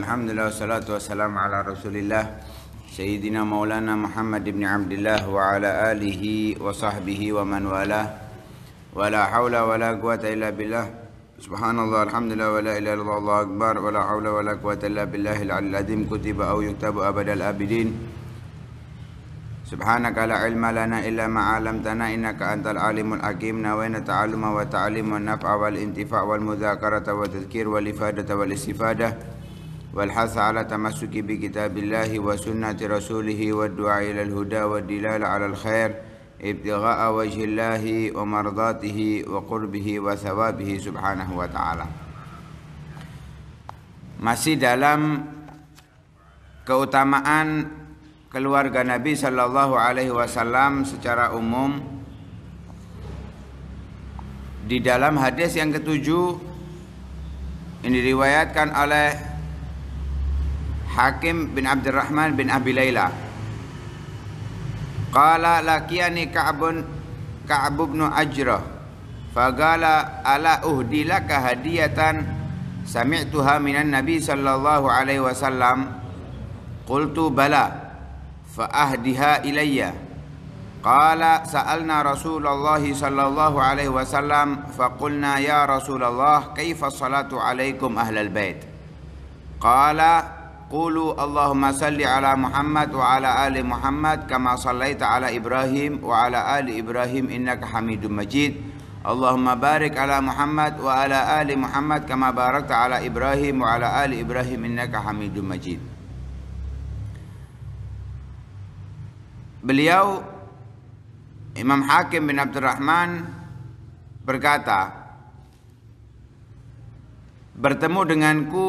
والحمد لله والصلاة والسلام على رسول الله سيدنا مولانا محمد بن عبد الله وعلى آله وصحبه ومن والاه ولا حول ولا قوة إلا بالله سبحان الله الحمد لله ولا إله إلا الله أكبر ولا حول ولا قوة إلا بالله العلي العظيم كتب أو يكتب أبد الآبدين سبحانك لا علم لنا إلا ما علمتنا إنك أنت العليم الحكيم نوينا التعلم والتعليم والنفع والانتفاع والمذاكرة والتذكير والإفادة والاستفادة والحث على تمسك بكتاب الله وسنة رسوله والدعاء إلى الهدى والدلال على الخير ابتغاء وجه الله ومرضاته وقربه وثوابه سبحانه وتعالى masih dalam keutamaan keluarga Nabi Shallallahu Alaihi Wasallam secara umum di dalam hadis yang ketujuh ini diriwayatkan oleh Hakim bin Abdurrahman bin Abi Layla Qala lakiyani Ka'bun Ka'b bin Ajrah. Fagala ala uhdilaka hadiyatan sami'tuha minan Nabi sallallahu alaihi wasallam. Qultu bala fa ahdiha ilayya. Qala sa'alna Rasulullah sallallahu alaihi wasallam faqulna ya Rasulullah kaifa salatu alaikum ahlal bait. Qala Qulu Allahumma salli ala Muhammad wa ala ali Muhammad kama sallaita ala Ibrahim wa ala ali Ibrahim innaka Hamidum Majid. Allahumma barik ala Muhammad wa ala ali Muhammad kama barakta ala Ibrahim wa ala ali Ibrahim innaka Hamidum Majid. Beliau Imam Hakim bin Abdurrahman berkata bertemu denganku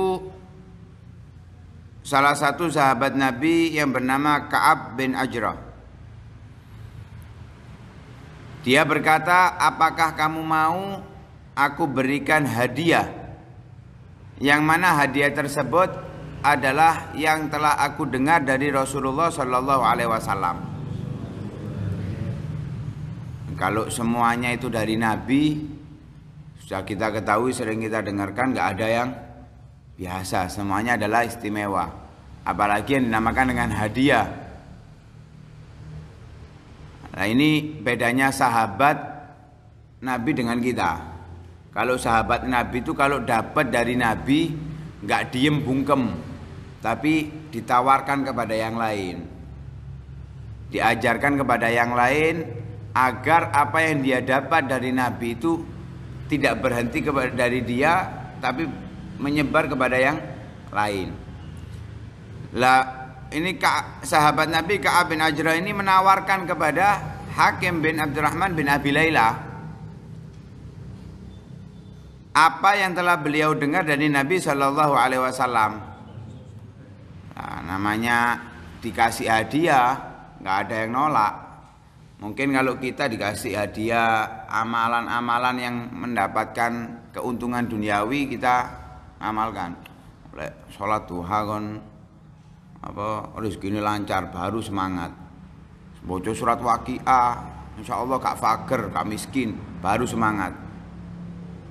salah satu sahabat Nabi yang bernama Ka'ab bin Ajrah. Dia berkata, "Apakah kamu mau aku berikan hadiah?" Yang mana hadiah tersebut adalah yang telah aku dengar dari Rasulullah Shallallahu alaihi wasallam. Kalau semuanya itu dari Nabi, sudah kita ketahui sering kita dengarkan nggak ada yang biasa, semuanya adalah istimewa apalagi yang dinamakan dengan hadiah. Nah ini bedanya sahabat Nabi dengan kita. Kalau sahabat Nabi itu kalau dapat dari Nabi nggak diem bungkem, tapi ditawarkan kepada yang lain, diajarkan kepada yang lain agar apa yang dia dapat dari Nabi itu tidak berhenti dari dia, tapi menyebar kepada yang lain. Lah ini sahabat Nabi Ka'ab bin Ajrah ini menawarkan kepada Hakim bin Abdurrahman bin Abi Layla apa yang telah beliau dengar dari Nabi Shallallahu Alaihi Wasallam. Nah, namanya dikasih hadiah, nggak ada yang nolak. Mungkin kalau kita dikasih hadiah amalan-amalan yang mendapatkan keuntungan duniawi kita amalkan. Sholat duha apa gini lancar baru semangat bocor surat waqiah insya Allah kak fakir kak miskin baru semangat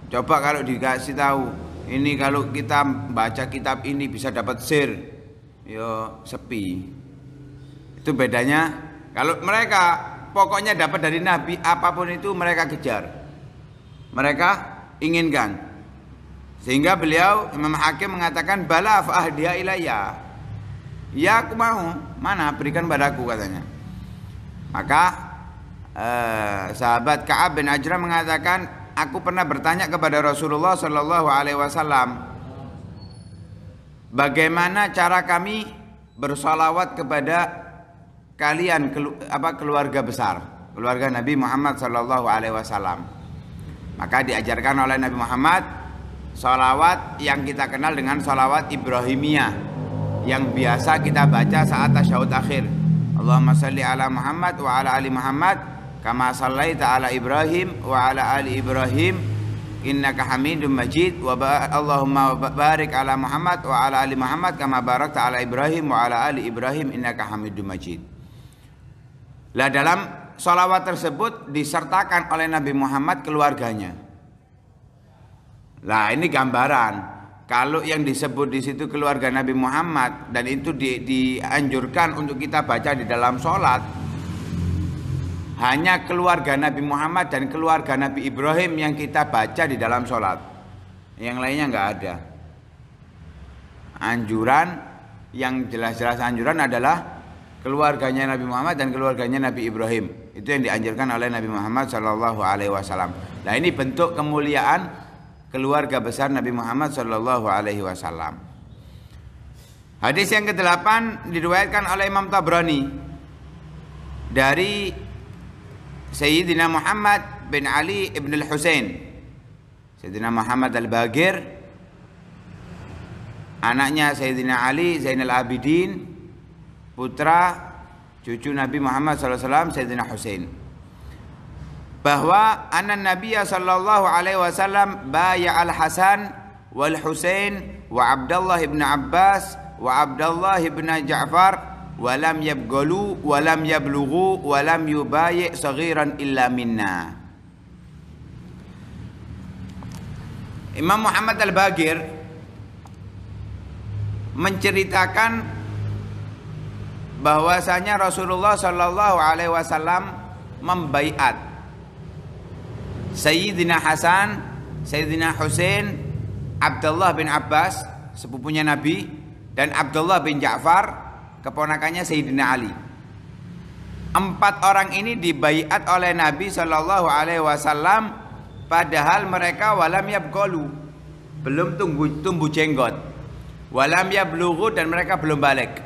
coba kalau dikasih tahu ini kalau kita baca kitab ini bisa dapat sir yo sepi itu bedanya kalau mereka pokoknya dapat dari Nabi apapun itu mereka kejar mereka inginkan sehingga beliau Imam Hakim mengatakan bala fa'ahdiya ilayah Ya aku mau. Mana berikan padaku katanya. Maka eh, sahabat Kaab bin Ajra mengatakan, aku pernah bertanya kepada Rasulullah Shallallahu Alaihi Wasallam, bagaimana cara kami bersolawat kepada kalian apa keluarga besar, keluarga Nabi Muhammad Shallallahu Alaihi Wasallam. Maka diajarkan oleh Nabi Muhammad solawat yang kita kenal dengan solawat Ibrahimiyah yang biasa kita baca saat tasyahud akhir. Allahumma salli ala Muhammad wa ala ali Muhammad kama sallaita ala Ibrahim wa ala ali Ibrahim innaka Hamidum Majid wa ba Allahumma barik ala Muhammad wa ala ali Muhammad kama barakta ala Ibrahim wa ala ali Ibrahim innaka Hamidum Majid. Lah dalam sholawat tersebut disertakan oleh Nabi Muhammad keluarganya. Lah ini gambaran kalau yang disebut di situ keluarga Nabi Muhammad dan itu di, dianjurkan untuk kita baca di dalam sholat, hanya keluarga Nabi Muhammad dan keluarga Nabi Ibrahim yang kita baca di dalam sholat. Yang lainnya nggak ada. Anjuran yang jelas-jelas anjuran adalah keluarganya Nabi Muhammad dan keluarganya Nabi Ibrahim. Itu yang dianjurkan oleh Nabi Muhammad Shallallahu Alaihi Wasallam. Nah ini bentuk kemuliaan keluarga besar Nabi Muhammad Shallallahu Alaihi Wasallam. Hadis yang ke-8 diriwayatkan oleh Imam Tabrani dari Sayyidina Muhammad bin Ali ibn al-Husain. Sayyidina Muhammad al-Bagir anaknya Sayyidina Ali Zainal Abidin putra cucu Nabi Muhammad SAW Sayyidina Husain bahwa anan Nabiya sallallahu alaihi wasallam baya al Hasan wal Husain wa Abdullah ibn Abbas wa Abdullah ibn Ja'far walam yabgalu walam yablughu walam yubayi saghiran illa minna Imam Muhammad Al-Bagir menceritakan bahwasanya Rasulullah Shallallahu alaihi wasallam membaiat Sayyidina Hasan, Sayyidina Hussein, Abdullah bin Abbas, sepupunya Nabi, dan Abdullah bin Ja'far, keponakannya Sayyidina Ali. Empat orang ini dibaiat oleh Nabi Shallallahu Alaihi Wasallam, padahal mereka walam yabgolu, belum tumbuh, tumbuh jenggot, walam yablugu dan mereka belum balik.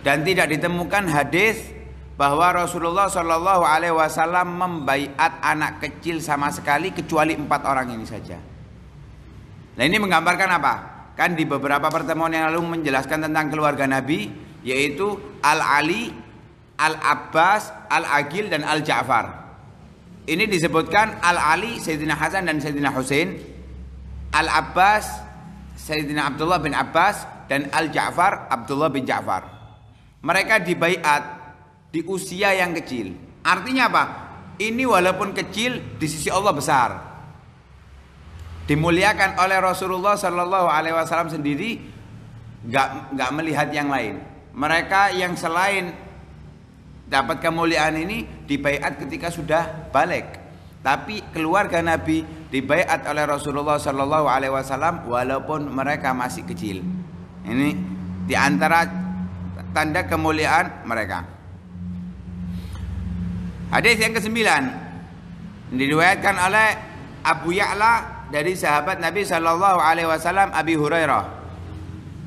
Dan tidak ditemukan hadis bahwa Rasulullah Shallallahu Alaihi Wasallam membaiat anak kecil sama sekali kecuali empat orang ini saja. Nah ini menggambarkan apa? Kan di beberapa pertemuan yang lalu menjelaskan tentang keluarga Nabi yaitu Al Ali, Al Abbas, Al Agil dan Al Ja'far. Ini disebutkan Al Ali, Sayyidina Hasan dan Sayyidina Hussein, Al Abbas, Sayyidina Abdullah bin Abbas dan Al Ja'far, Abdullah bin Ja'far. Mereka dibaiat di usia yang kecil. Artinya apa? Ini walaupun kecil di sisi Allah besar. Dimuliakan oleh Rasulullah Shallallahu Alaihi Wasallam sendiri, nggak nggak melihat yang lain. Mereka yang selain dapat kemuliaan ini dibayat ketika sudah balik. Tapi keluarga Nabi dibayat oleh Rasulullah Shallallahu Alaihi Wasallam walaupun mereka masih kecil. Ini diantara tanda kemuliaan mereka. Hadis yang kesembilan diriwayatkan oleh Abu Ya'la dari sahabat Nabi Shallallahu Alaihi Wasallam Abi Hurairah.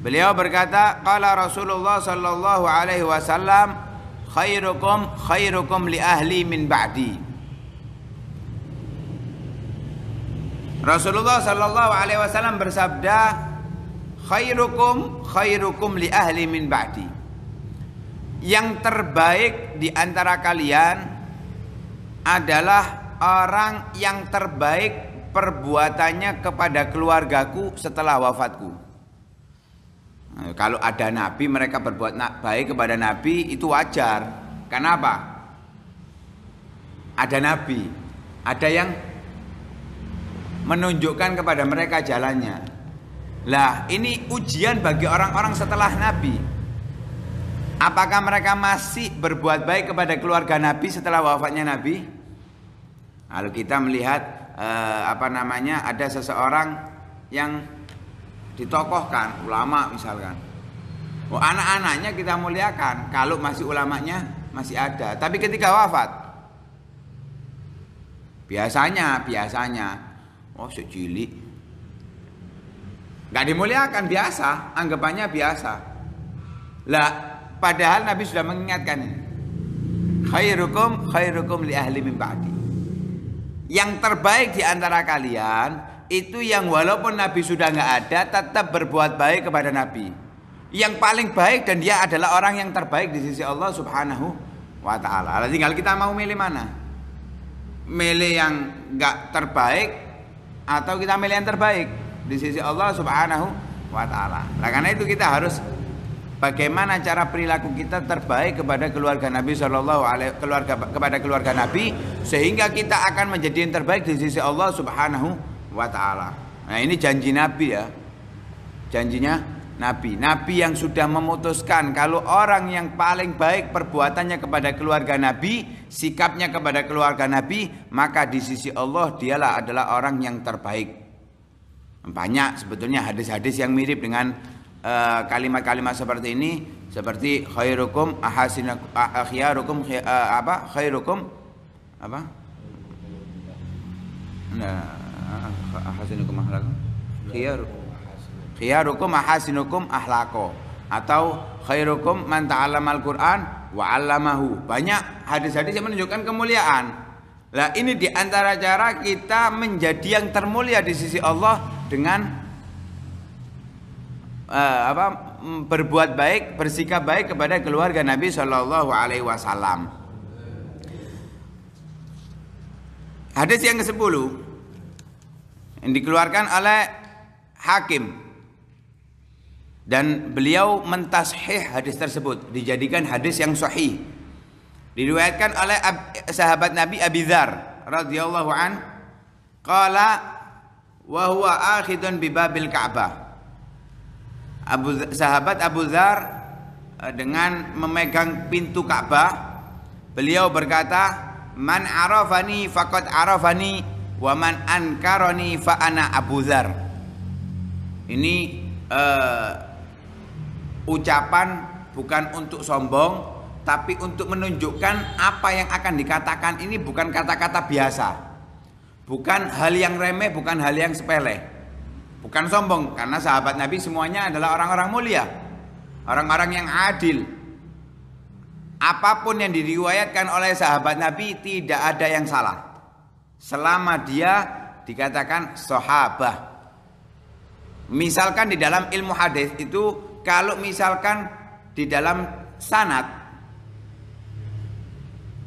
Beliau berkata, "Qala Rasulullah Shallallahu Alaihi Wasallam, khairukum khairukum li ahli min ba'di." Rasulullah Shallallahu Alaihi Wasallam bersabda, "Khairukum khairukum li ahli min ba'di." Yang terbaik di antara kalian adalah orang yang terbaik perbuatannya kepada keluargaku setelah wafatku. Nah, kalau ada nabi mereka berbuat baik kepada nabi itu wajar. Kenapa? Ada nabi, ada yang menunjukkan kepada mereka jalannya. Lah, ini ujian bagi orang-orang setelah nabi. Apakah mereka masih berbuat baik kepada keluarga nabi setelah wafatnya nabi? Lalu kita melihat eh, apa namanya ada seseorang yang ditokohkan ulama misalkan. Oh, anak-anaknya kita muliakan kalau masih ulamanya masih ada. Tapi ketika wafat biasanya biasanya oh sejili nggak dimuliakan biasa anggapannya biasa lah padahal Nabi sudah mengingatkan khairukum khairukum li ahli mimbadi yang terbaik di antara kalian itu yang walaupun Nabi sudah nggak ada tetap berbuat baik kepada Nabi. Yang paling baik dan dia adalah orang yang terbaik di sisi Allah Subhanahu wa taala. tinggal kita mau milih mana? Milih yang nggak terbaik atau kita milih yang terbaik di sisi Allah Subhanahu wa taala. Nah, karena itu kita harus bagaimana cara perilaku kita terbaik kepada keluarga Nabi Shallallahu Alaihi keluarga kepada keluarga Nabi sehingga kita akan menjadi yang terbaik di sisi Allah Subhanahu wa taala. Nah, ini janji Nabi ya. Janjinya Nabi. Nabi yang sudah memutuskan kalau orang yang paling baik perbuatannya kepada keluarga Nabi, sikapnya kepada keluarga Nabi, maka di sisi Allah dialah adalah orang yang terbaik. Banyak sebetulnya hadis-hadis yang mirip dengan Eh, kalimat-kalimat seperti ini seperti khairukum ahasina ah, akhyarukum khay, uh, eh, apa khairukum apa nah ahasinukum ahlakum khiyar khiyarukum ahasinukum ahlako atau khairukum man ta'allamal Qur'an wa 'allamahu. Banyak hadis-hadis yang menunjukkan kemuliaan. Lah ini diantara cara kita menjadi yang termulia di sisi Allah dengan uh, apa mm, berbuat baik, bersikap baik kepada keluarga Nabi Shallallahu alaihi wasallam. Hadis yang ke-10 yang dikeluarkan oleh Hakim dan beliau mentasheh hadis tersebut dijadikan hadis yang sahih diriwayatkan oleh sahabat Nabi Abi Dzar radhiyallahu an qala wa huwa akhidun bi babil Ka'bah Abu sahabat Abu Dhar eh, dengan memegang pintu Ka'bah beliau berkata man arafani faqad arafani wa man ankaroni fa ana Abu Dhar ini uh, ucapan bukan untuk sombong tapi untuk menunjukkan apa yang akan dikatakan ini bukan kata-kata biasa bukan hal yang remeh bukan hal yang sepele Bukan sombong, karena sahabat Nabi semuanya adalah orang-orang mulia, orang-orang yang adil. Apapun yang diriwayatkan oleh sahabat Nabi tidak ada yang salah. Selama dia dikatakan sahabat. Misalkan di dalam ilmu hadis itu kalau misalkan di dalam sanat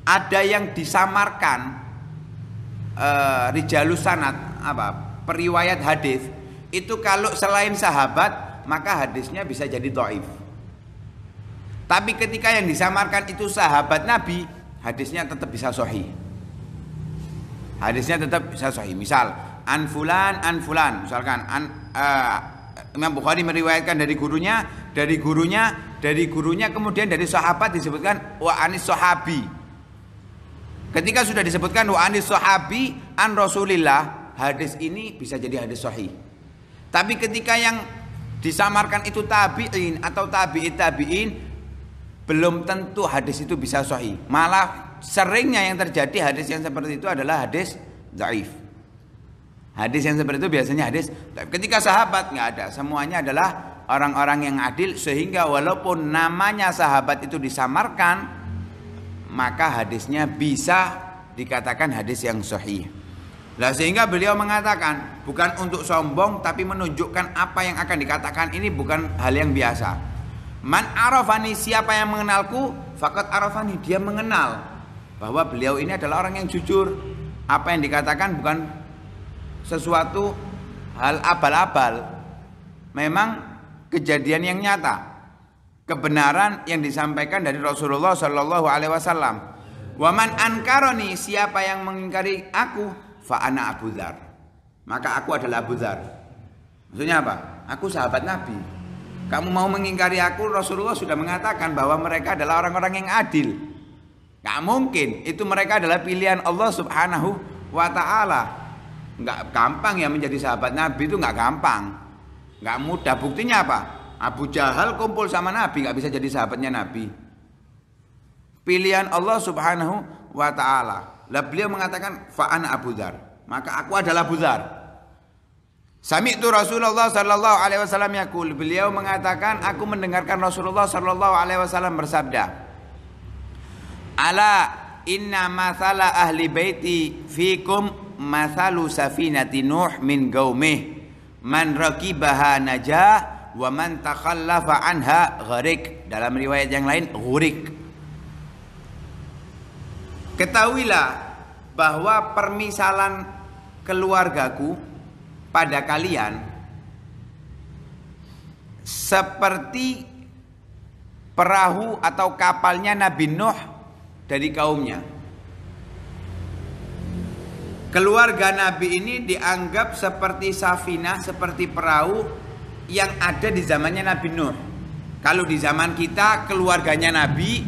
ada yang disamarkan uh, rijalus sanat apa periwayat hadis itu kalau selain sahabat maka hadisnya bisa jadi doif. Tapi ketika yang disamarkan itu sahabat Nabi, hadisnya tetap bisa sohi. Hadisnya tetap bisa sohi. Misal anfulan anfulan, misalkan an, uh, Imam Bukhari meriwayatkan dari gurunya, dari gurunya, dari gurunya, kemudian dari sahabat disebutkan wa anis sahabi. Ketika sudah disebutkan wa anis sahabi an Rasulillah, hadis ini bisa jadi hadis sahih. Tapi ketika yang disamarkan itu tabi'in atau tabi'in tabi'in belum tentu hadis itu bisa sahih. Malah seringnya yang terjadi hadis yang seperti itu adalah hadis dhaif. Hadis yang seperti itu biasanya hadis dhaif. Ketika sahabat nggak ada, semuanya adalah orang-orang yang adil sehingga walaupun namanya sahabat itu disamarkan maka hadisnya bisa dikatakan hadis yang sahih. Nah sehingga beliau mengatakan bukan untuk sombong tapi menunjukkan apa yang akan dikatakan ini bukan hal yang biasa. Man arafani siapa yang mengenalku fakat arafani dia mengenal bahwa beliau ini adalah orang yang jujur. Apa yang dikatakan bukan sesuatu hal abal-abal. Memang kejadian yang nyata. Kebenaran yang disampaikan dari Rasulullah Shallallahu alaihi wasallam. Waman ankaroni siapa yang mengingkari aku fa'ana Abu Dhar. Maka aku adalah Abu Dhar. Maksudnya apa? Aku sahabat Nabi. Kamu mau mengingkari aku, Rasulullah sudah mengatakan bahwa mereka adalah orang-orang yang adil. Gak mungkin, itu mereka adalah pilihan Allah subhanahu wa ta'ala. Gak gampang ya menjadi sahabat Nabi itu gak gampang. Gak mudah, buktinya apa? Abu Jahal kumpul sama Nabi, gak bisa jadi sahabatnya Nabi. Pilihan Allah subhanahu wa ta'ala. Lah beliau mengatakan fa'an Abu Dhar. Maka aku adalah Abu Dhar. Sami itu Rasulullah Sallallahu Alaihi Wasallam yakul. Beliau mengatakan, aku mendengarkan Rasulullah Sallallahu Alaihi Wasallam bersabda, Ala inna masala ahli baiti fikum masalu safinati Nuh min gaumih man rakibaha najah wa man takhallafa anha gharik dalam riwayat yang lain gurik. ketahuilah bahwa permisalan keluargaku pada kalian seperti perahu atau kapalnya Nabi Nuh dari kaumnya. Keluarga Nabi ini dianggap seperti Safina seperti perahu yang ada di zamannya Nabi Nuh. Kalau di zaman kita keluarganya Nabi,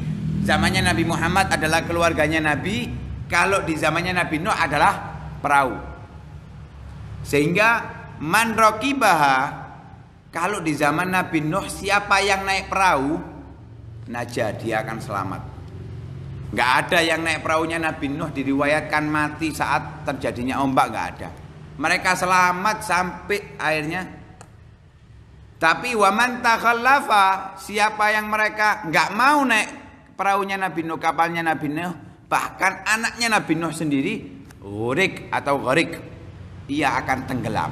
zamannya Nabi Muhammad adalah keluarganya Nabi, kalau di zamannya Nabi Nuh adalah perahu. Sehingga manrokibaha kalau di zaman Nabi Nuh siapa yang naik perahu najah dia akan selamat. Gak ada yang naik perahunya Nabi Nuh diriwayatkan mati saat terjadinya ombak gak ada. Mereka selamat sampai airnya tapi waman takhallafa siapa yang mereka gak mau naik perahunya Nabi Nuh kapalnya Nabi Nuh Bahkan anaknya Nabi Nuh sendiri Ghurik atau gharik Ia akan tenggelam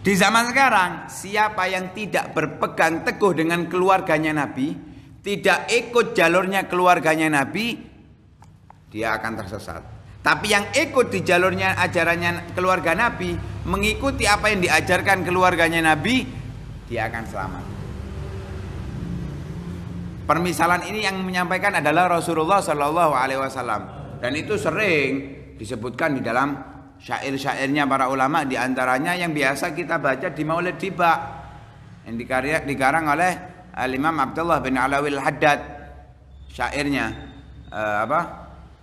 Di zaman sekarang Siapa yang tidak berpegang teguh dengan keluarganya Nabi Tidak ikut jalurnya keluarganya Nabi Dia akan tersesat tapi yang ikut di jalurnya ajarannya keluarga Nabi Mengikuti apa yang diajarkan keluarganya Nabi Dia akan selamat Permisalan ini yang menyampaikan adalah Rasulullah Shallallahu Alaihi Wasallam dan itu sering disebutkan di dalam syair-syairnya para ulama diantaranya yang biasa kita baca di Maulid Diba yang dikarya, dikarang oleh Al Imam Abdullah bin Alawil Haddad syairnya uh, apa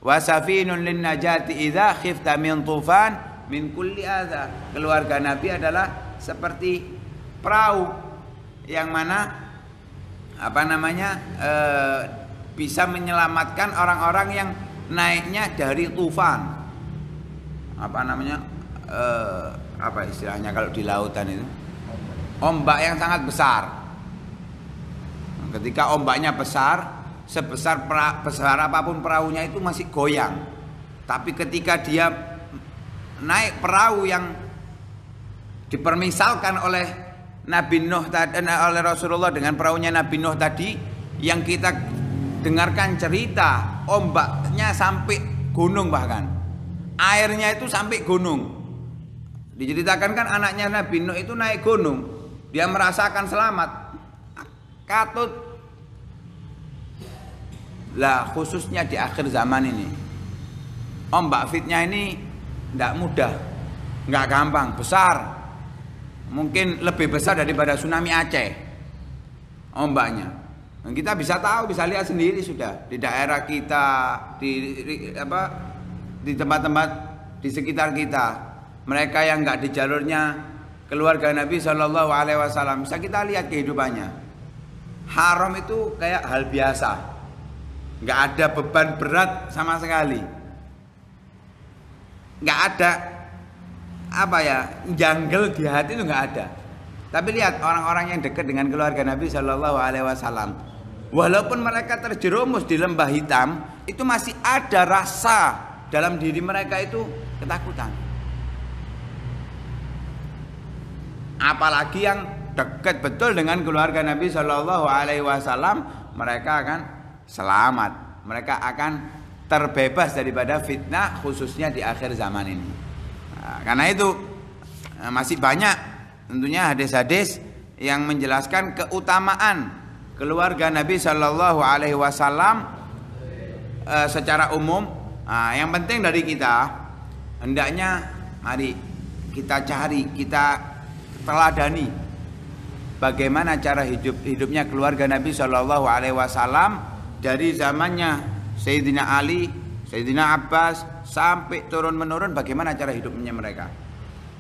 wasafinun lin najati idza khifta min tufan min kulli adza keluarga nabi adalah seperti perahu yang mana apa namanya e, bisa menyelamatkan orang-orang yang naiknya dari tufan apa namanya e, apa istilahnya kalau di lautan itu ombak yang sangat besar ketika ombaknya besar sebesar pra, besar apapun perahunya itu masih goyang tapi ketika dia naik perahu yang dipermisalkan oleh Nabi Nuh tadi eh, oleh Rasulullah dengan perahunya Nabi Nuh tadi yang kita dengarkan cerita ombaknya sampai gunung bahkan airnya itu sampai gunung diceritakan kan anaknya Nabi Nuh itu naik gunung dia merasakan selamat katut lah khususnya di akhir zaman ini ombak fitnya ini tidak mudah nggak gampang besar mungkin lebih besar daripada tsunami Aceh ombaknya kita bisa tahu bisa lihat sendiri sudah di daerah kita di, di apa di tempat-tempat di sekitar kita mereka yang nggak di jalurnya keluarga Nabi Shallallahu Alaihi Wasallam bisa kita lihat kehidupannya haram itu kayak hal biasa nggak ada beban berat sama sekali nggak ada apa ya jungle di hati itu nggak ada tapi lihat orang-orang yang dekat dengan keluarga Nabi Shallallahu Alaihi Wasallam walaupun mereka terjerumus di lembah hitam itu masih ada rasa dalam diri mereka itu ketakutan apalagi yang dekat betul dengan keluarga Nabi Shallallahu Alaihi Wasallam mereka akan selamat mereka akan terbebas daripada fitnah khususnya di akhir zaman ini karena itu eh, masih banyak tentunya hadis-hadis yang menjelaskan keutamaan keluarga Nabi Shallallahu Alaihi Wasallam eh, secara umum. Nah, yang penting dari kita hendaknya mari kita cari, kita teladani bagaimana cara hidup hidupnya keluarga Nabi Shallallahu Alaihi Wasallam dari zamannya Sayyidina Ali Sayyidina Abbas sampai turun-menurun bagaimana cara hidupnya mereka.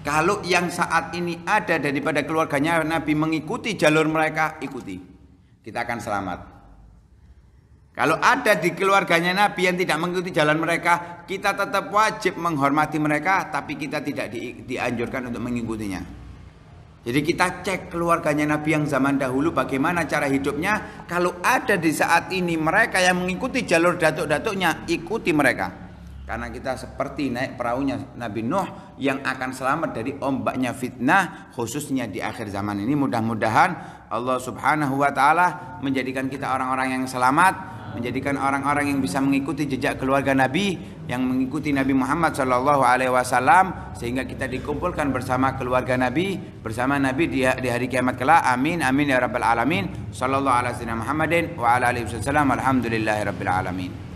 Kalau yang saat ini ada daripada keluarganya Nabi mengikuti jalur mereka, ikuti. Kita akan selamat. Kalau ada di keluarganya Nabi yang tidak mengikuti jalan mereka, kita tetap wajib menghormati mereka, tapi kita tidak dianjurkan untuk mengikutinya. Jadi kita cek keluarganya Nabi yang zaman dahulu bagaimana cara hidupnya. Kalau ada di saat ini mereka yang mengikuti jalur datuk-datuknya, ikuti mereka. Karena kita seperti naik perahunya Nabi Nuh yang akan selamat dari ombaknya fitnah khususnya di akhir zaman ini mudah-mudahan Allah Subhanahu wa taala menjadikan kita orang-orang yang selamat menjadikan orang-orang yang bisa mengikuti jejak keluarga Nabi yang mengikuti Nabi Muhammad sallallahu alaihi wasallam sehingga kita dikumpulkan bersama keluarga Nabi bersama Nabi di, hari kiamat kelak amin amin ya rabbal alamin sallallahu alaihi wasallam Muhammadin wa ala alihi wasallam alhamdulillahirabbil alamin